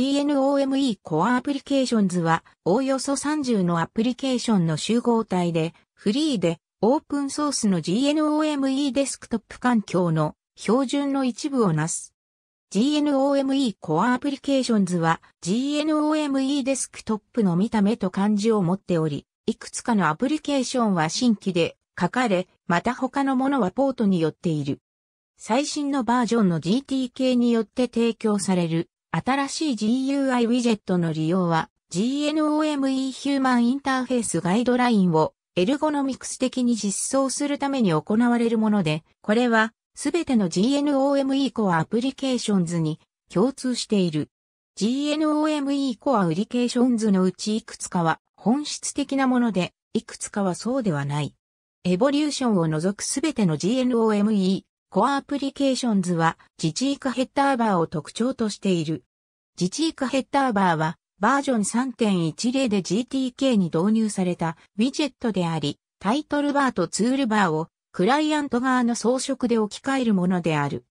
GNOME Core Applications は、おおよそ30のアプリケーションの集合体で、フリーで、オープンソースの GNOME デスクトップ環境の標準の一部をなす。GNOME Core Applications は GNOME デスクトップの見た目と漢字を持っており、いくつかのアプリケーションは新規で書かれ、また他のものはポートによっている。最新のバージョンの GTK によって提供される新しい GUI ウィジェットの利用は GNOME ヒューマンインターフェースガイドラインをエルゴノミクス的に実装するために行われるもので、これはすべての GNOME コアアプリケーションズに共通している。GNOME コアアプリケーションズのうちいくつかは本質的なもので、いくつかはそうではない。エボリューションを除くすべての GNOME コアアプリケーションズは自治イカヘッダーバーを特徴としている。自治イカヘッダーバーはバージョン3.10で GTK に導入されたウィジェットであり、タイトルバーとツールバーをクライアント側の装飾で置き換えるものである。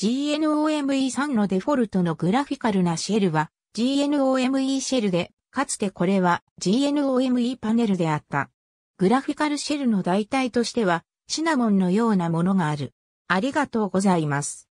GNOME3 のデフォルトのグラフィカルなシェルは GNOME シェルで、かつてこれは GNOME パネルであった。グラフィカルシェルの代替としてはシナモンのようなものがある。ありがとうございます。